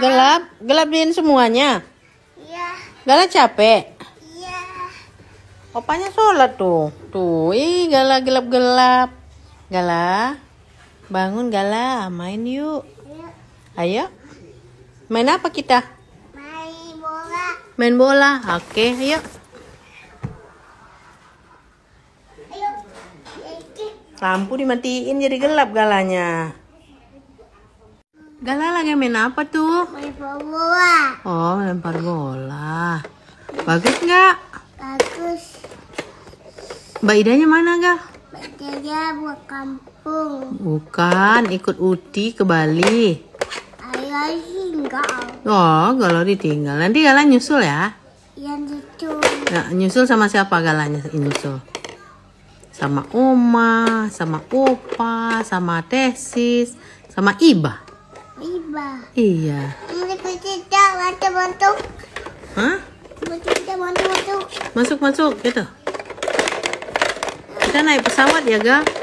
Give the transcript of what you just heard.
Gelap? Gelapin semuanya? Iya. Gala capek? Iya. Opanya sholat tuh. Tuh, ih Gala gelap-gelap. Gala, bangun Gala, main yuk. Ayo. Iya. Ayo. Main apa kita? Main bola. Main bola. Oke, ayo. Iya, iya. Lampu dimatiin jadi gelap galanya. Gala lagi main apa tuh? Main bola. Oh, lempar bola. Bagus nggak? Bagus. Mbak Idanya mana, Gal? Mbak Idanya buat kampung. Bukan, ikut Uti ke Bali. Ayo tinggal. Oh, kalau ditinggal. Nanti Gala nyusul ya? Iya, nyusul. Nah, nyusul sama siapa Galanya nyusul? Sama Oma, sama Opa, sama Tesis, sama Iba. Abah. Iya. Mereka tidak masuk-masuk. Hah? Mereka tidak masuk-masuk. Masuk-masuk gitu. Kita naik pesawat ya, Gak?